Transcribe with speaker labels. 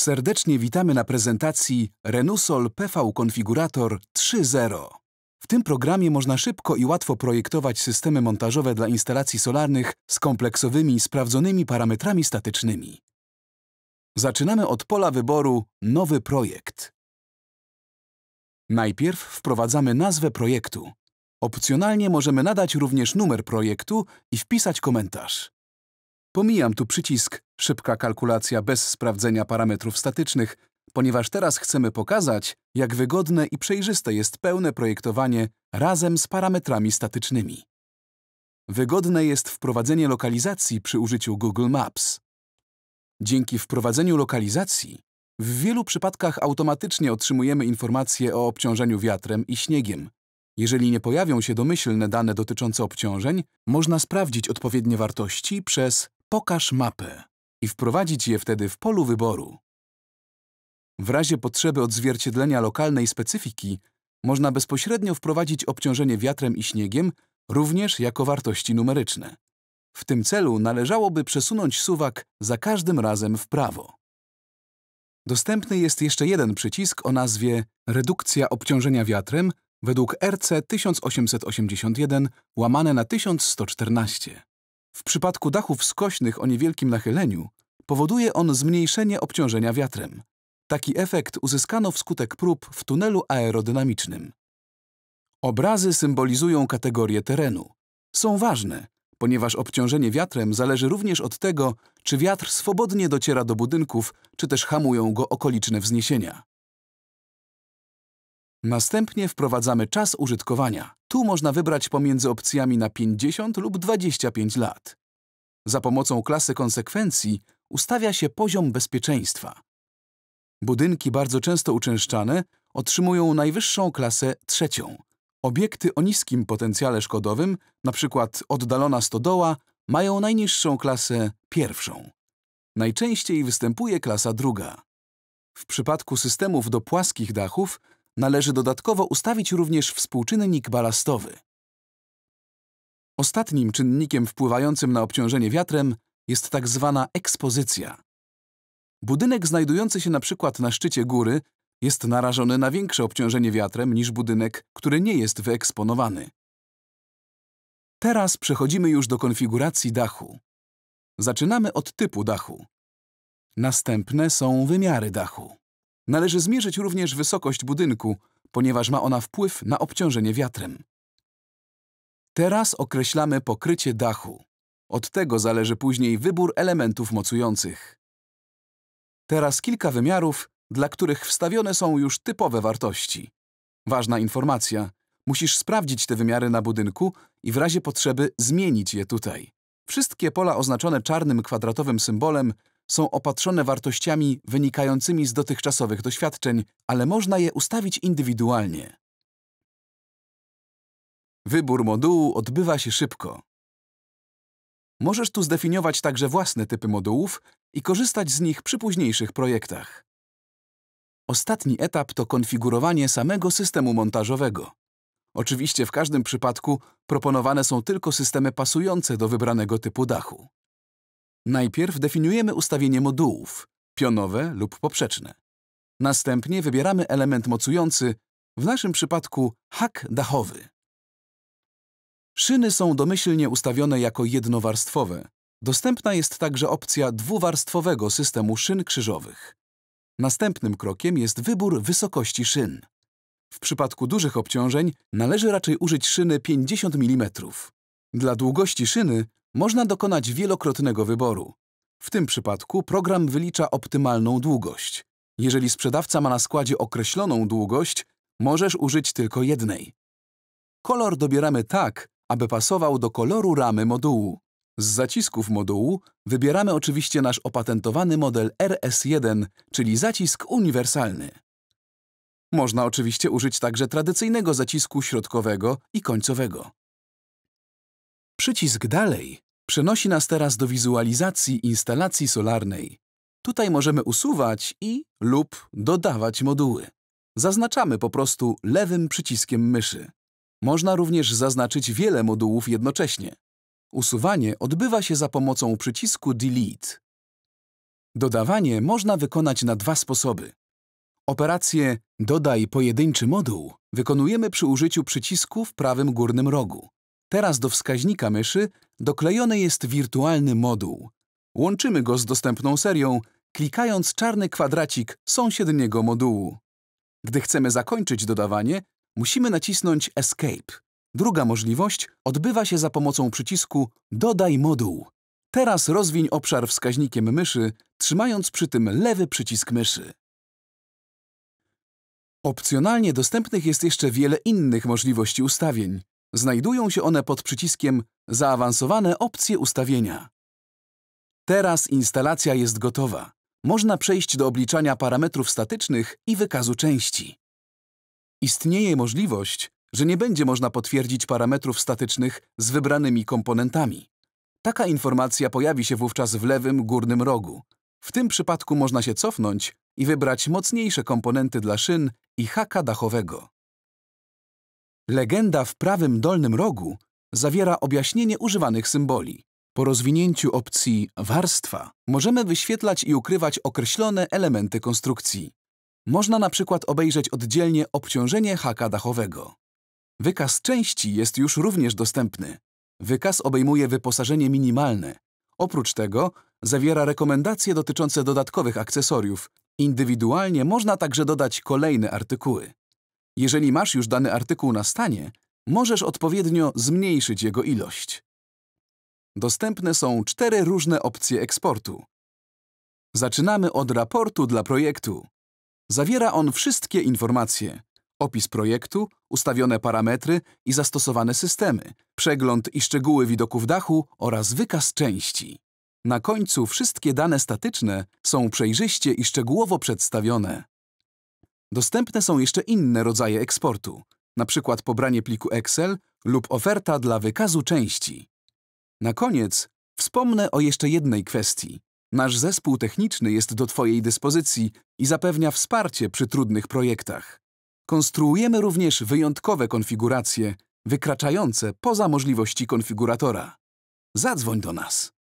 Speaker 1: Serdecznie witamy na prezentacji Renusol PV Konfigurator 3.0. W tym programie można szybko i łatwo projektować systemy montażowe dla instalacji solarnych z kompleksowymi, sprawdzonymi parametrami statycznymi. Zaczynamy od pola wyboru Nowy projekt. Najpierw wprowadzamy nazwę projektu. Opcjonalnie możemy nadać również numer projektu i wpisać komentarz. Pomijam tu przycisk Szybka kalkulacja bez sprawdzenia parametrów statycznych, ponieważ teraz chcemy pokazać, jak wygodne i przejrzyste jest pełne projektowanie razem z parametrami statycznymi. Wygodne jest wprowadzenie lokalizacji przy użyciu Google Maps. Dzięki wprowadzeniu lokalizacji w wielu przypadkach automatycznie otrzymujemy informacje o obciążeniu wiatrem i śniegiem. Jeżeli nie pojawią się domyślne dane dotyczące obciążeń, można sprawdzić odpowiednie wartości przez Pokaż mapę i wprowadzić je wtedy w polu wyboru. W razie potrzeby odzwierciedlenia lokalnej specyfiki można bezpośrednio wprowadzić obciążenie wiatrem i śniegiem również jako wartości numeryczne. W tym celu należałoby przesunąć suwak za każdym razem w prawo. Dostępny jest jeszcze jeden przycisk o nazwie Redukcja obciążenia wiatrem według RC 1881 łamane na 1114. W przypadku dachów skośnych o niewielkim nachyleniu powoduje on zmniejszenie obciążenia wiatrem. Taki efekt uzyskano wskutek prób w tunelu aerodynamicznym. Obrazy symbolizują kategorie terenu. Są ważne, ponieważ obciążenie wiatrem zależy również od tego, czy wiatr swobodnie dociera do budynków, czy też hamują go okoliczne wzniesienia. Następnie wprowadzamy czas użytkowania. Tu można wybrać pomiędzy opcjami na 50 lub 25 lat. Za pomocą klasy konsekwencji ustawia się poziom bezpieczeństwa. Budynki bardzo często uczęszczane otrzymują najwyższą klasę trzecią. Obiekty o niskim potencjale szkodowym, np. oddalona stodoła, mają najniższą klasę pierwszą. Najczęściej występuje klasa druga. W przypadku systemów do płaskich dachów należy dodatkowo ustawić również współczynnik balastowy. Ostatnim czynnikiem wpływającym na obciążenie wiatrem jest tak zwana ekspozycja. Budynek znajdujący się na przykład na szczycie góry jest narażony na większe obciążenie wiatrem niż budynek, który nie jest wyeksponowany. Teraz przechodzimy już do konfiguracji dachu. Zaczynamy od typu dachu. Następne są wymiary dachu. Należy zmierzyć również wysokość budynku, ponieważ ma ona wpływ na obciążenie wiatrem. Teraz określamy pokrycie dachu. Od tego zależy później wybór elementów mocujących. Teraz kilka wymiarów, dla których wstawione są już typowe wartości. Ważna informacja. Musisz sprawdzić te wymiary na budynku i w razie potrzeby zmienić je tutaj. Wszystkie pola oznaczone czarnym kwadratowym symbolem są opatrzone wartościami wynikającymi z dotychczasowych doświadczeń, ale można je ustawić indywidualnie. Wybór modułu odbywa się szybko. Możesz tu zdefiniować także własne typy modułów i korzystać z nich przy późniejszych projektach. Ostatni etap to konfigurowanie samego systemu montażowego. Oczywiście w każdym przypadku proponowane są tylko systemy pasujące do wybranego typu dachu. Najpierw definiujemy ustawienie modułów, pionowe lub poprzeczne. Następnie wybieramy element mocujący, w naszym przypadku hak dachowy. Szyny są domyślnie ustawione jako jednowarstwowe. Dostępna jest także opcja dwuwarstwowego systemu szyn krzyżowych. Następnym krokiem jest wybór wysokości szyn. W przypadku dużych obciążeń należy raczej użyć szyny 50 mm. Dla długości szyny można dokonać wielokrotnego wyboru. W tym przypadku program wylicza optymalną długość. Jeżeli sprzedawca ma na składzie określoną długość, możesz użyć tylko jednej. Kolor dobieramy tak, aby pasował do koloru ramy modułu. Z zacisków modułu wybieramy oczywiście nasz opatentowany model RS1, czyli zacisk uniwersalny. Można oczywiście użyć także tradycyjnego zacisku środkowego i końcowego. Przycisk Dalej przenosi nas teraz do wizualizacji instalacji solarnej. Tutaj możemy usuwać i lub dodawać moduły. Zaznaczamy po prostu lewym przyciskiem myszy. Można również zaznaczyć wiele modułów jednocześnie. Usuwanie odbywa się za pomocą przycisku Delete. Dodawanie można wykonać na dwa sposoby. Operację Dodaj pojedynczy moduł wykonujemy przy użyciu przycisku w prawym górnym rogu. Teraz do wskaźnika myszy doklejony jest wirtualny moduł. Łączymy go z dostępną serią, klikając czarny kwadracik sąsiedniego modułu. Gdy chcemy zakończyć dodawanie, musimy nacisnąć Escape. Druga możliwość odbywa się za pomocą przycisku Dodaj moduł. Teraz rozwiń obszar wskaźnikiem myszy, trzymając przy tym lewy przycisk myszy. Opcjonalnie dostępnych jest jeszcze wiele innych możliwości ustawień, Znajdują się one pod przyciskiem Zaawansowane opcje ustawienia. Teraz instalacja jest gotowa. Można przejść do obliczania parametrów statycznych i wykazu części. Istnieje możliwość, że nie będzie można potwierdzić parametrów statycznych z wybranymi komponentami. Taka informacja pojawi się wówczas w lewym górnym rogu. W tym przypadku można się cofnąć i wybrać mocniejsze komponenty dla szyn i haka dachowego. Legenda w prawym dolnym rogu zawiera objaśnienie używanych symboli. Po rozwinięciu opcji Warstwa możemy wyświetlać i ukrywać określone elementy konstrukcji. Można na przykład obejrzeć oddzielnie obciążenie haka dachowego. Wykaz części jest już również dostępny. Wykaz obejmuje wyposażenie minimalne. Oprócz tego zawiera rekomendacje dotyczące dodatkowych akcesoriów. Indywidualnie można także dodać kolejne artykuły. Jeżeli masz już dany artykuł na stanie, możesz odpowiednio zmniejszyć jego ilość. Dostępne są cztery różne opcje eksportu. Zaczynamy od raportu dla projektu. Zawiera on wszystkie informacje. Opis projektu, ustawione parametry i zastosowane systemy, przegląd i szczegóły widoków dachu oraz wykaz części. Na końcu wszystkie dane statyczne są przejrzyście i szczegółowo przedstawione. Dostępne są jeszcze inne rodzaje eksportu, np. pobranie pliku Excel lub oferta dla wykazu części. Na koniec wspomnę o jeszcze jednej kwestii. Nasz zespół techniczny jest do Twojej dyspozycji i zapewnia wsparcie przy trudnych projektach. Konstruujemy również wyjątkowe konfiguracje, wykraczające poza możliwości konfiguratora. Zadzwoń do nas.